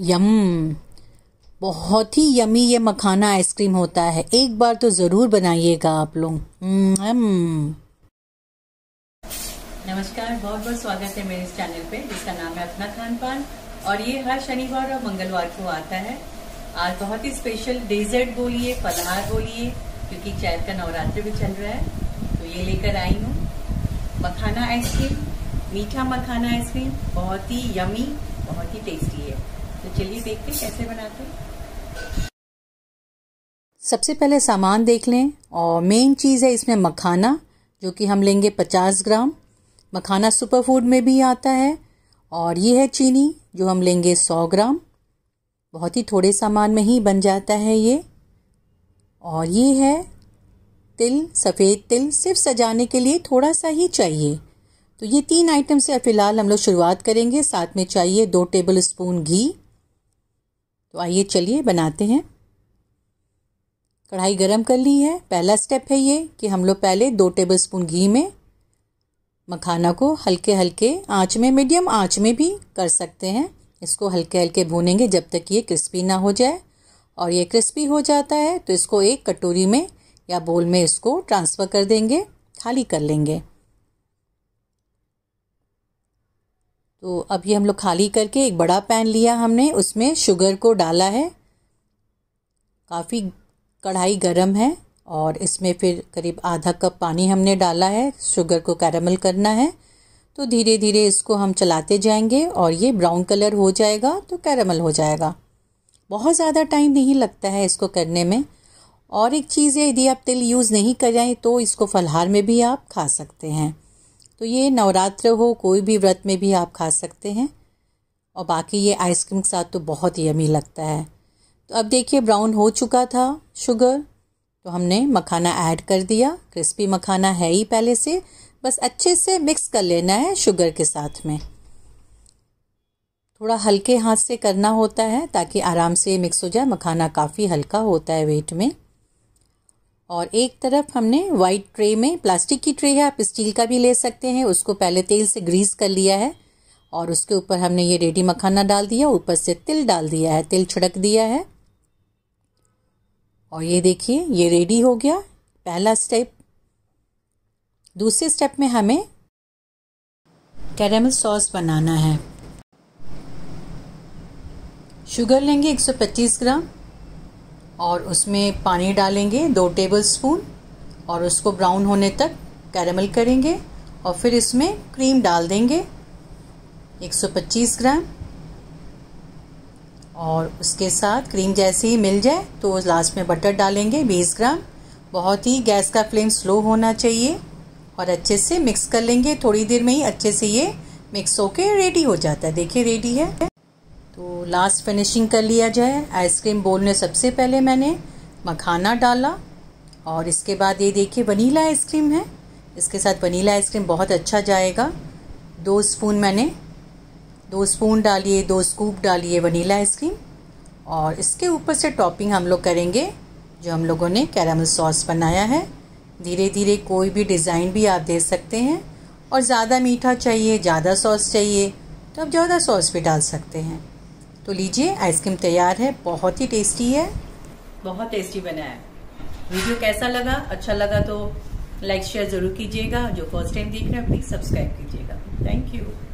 यम बहुत ही यमी ये मखाना आइसक्रीम होता है एक बार तो ज़रूर बनाइएगा आप लोग नमस्कार बहुत बहुत स्वागत है मेरे इस चैनल पे जिसका नाम है अपना खान पान और ये हर शनिवार और मंगलवार को आता है आज बहुत ही स्पेशल डेजर्ट बोलिए फलहार बोलिए क्योंकि चैत का नवरात्र भी चल रहा है तो ये लेकर आई हूँ मखाना आइसक्रीम मीठा मखाना आइसक्रीम बहुत ही यमी बहुत ही टेस्टी है तो चलिए देखते हैं कैसे बनाते हैं सबसे पहले सामान देख लें और मेन चीज़ है इसमें मखाना जो कि हम लेंगे पचास ग्राम मखाना सुपर फूड में भी आता है और ये है चीनी जो हम लेंगे सौ ग्राम बहुत ही थोड़े सामान में ही बन जाता है ये और ये है तिल सफ़ेद तिल सिर्फ सजाने के लिए थोड़ा सा ही चाहिए तो ये तीन आइटम से फ़िलहाल हम लोग शुरुआत करेंगे साथ में चाहिए दो टेबल स्पून घी तो आइए चलिए बनाते हैं कढ़ाई गरम कर ली है पहला स्टेप है ये कि हम लोग पहले दो टेबलस्पून घी में मखाना को हल्के हल्के आँच में मीडियम आँच में भी कर सकते हैं इसको हल्के हल्के भूनेंगे जब तक ये क्रिस्पी ना हो जाए और ये क्रिस्पी हो जाता है तो इसको एक कटोरी में या बोल में इसको ट्रांसफ़र कर देंगे खाली कर लेंगे तो अब ये हम लोग खाली करके एक बड़ा पैन लिया हमने उसमें शुगर को डाला है काफ़ी कढ़ाई गरम है और इसमें फिर करीब आधा कप पानी हमने डाला है शुगर को कैरमल करना है तो धीरे धीरे इसको हम चलाते जाएंगे और ये ब्राउन कलर हो जाएगा तो कैरमल हो जाएगा बहुत ज़्यादा टाइम नहीं लगता है इसको करने में और एक चीज़ है यदि आप तिल यूज़ नहीं करें तो इसको फलहार में भी आप खा सकते हैं तो ये नवरात्र हो कोई भी व्रत में भी आप खा सकते हैं और बाकी ये आइसक्रीम के साथ तो बहुत ही यमी लगता है तो अब देखिए ब्राउन हो चुका था शुगर तो हमने मखाना ऐड कर दिया क्रिस्पी मखाना है ही पहले से बस अच्छे से मिक्स कर लेना है शुगर के साथ में थोड़ा हल्के हाथ से करना होता है ताकि आराम से मिक्स हो जाए मखाना काफ़ी हल्का होता है वेट में और एक तरफ हमने वाइट ट्रे में प्लास्टिक की ट्रे है आप स्टील का भी ले सकते हैं उसको पहले तेल से ग्रीस कर लिया है और उसके ऊपर हमने ये रेडी मखाना डाल दिया ऊपर से तिल डाल दिया है तिल छिड़क दिया है और ये देखिए ये रेडी हो गया पहला स्टेप दूसरे स्टेप में हमें कैरेमल सॉस बनाना है शुगर लेंगे 125 ग्राम और उसमें पानी डालेंगे दो टेबल स्पून और उसको ब्राउन होने तक कैरमल करेंगे और फिर इसमें क्रीम डाल देंगे 125 ग्राम और उसके साथ क्रीम जैसे ही मिल जाए तो लास्ट में बटर डालेंगे 20 ग्राम बहुत ही गैस का फ्लेम स्लो होना चाहिए और अच्छे से मिक्स कर लेंगे थोड़ी देर में ही अच्छे से ये मिक्स होके रेडी हो जाता है देखिए रेडी है तो लास्ट फिनिशिंग कर लिया जाए आइसक्रीम बोल में सबसे पहले मैंने मखाना डाला और इसके बाद ये देखिए वनीला आइसक्रीम है इसके साथ वनीला आइसक्रीम बहुत अच्छा जाएगा दो स्पून मैंने दो स्पून डालिए दो स्कूप डालिए वनीला आइसक्रीम और इसके ऊपर से टॉपिंग हम लोग करेंगे जो हम लोगों ने कैरामल सॉस बनाया है धीरे धीरे कोई भी डिज़ाइन भी आप दे सकते हैं और ज़्यादा मीठा चाहिए ज़्यादा सॉस चाहिए तो आप ज़्यादा सॉस भी डाल सकते हैं तो लीजिए आइसक्रीम तैयार है बहुत ही टेस्टी है बहुत टेस्टी बना है वीडियो कैसा लगा अच्छा लगा तो लाइक शेयर जरूर कीजिएगा जो फर्स्ट टाइम देख रहे हैं प्लीज़ सब्सक्राइब कीजिएगा थैंक यू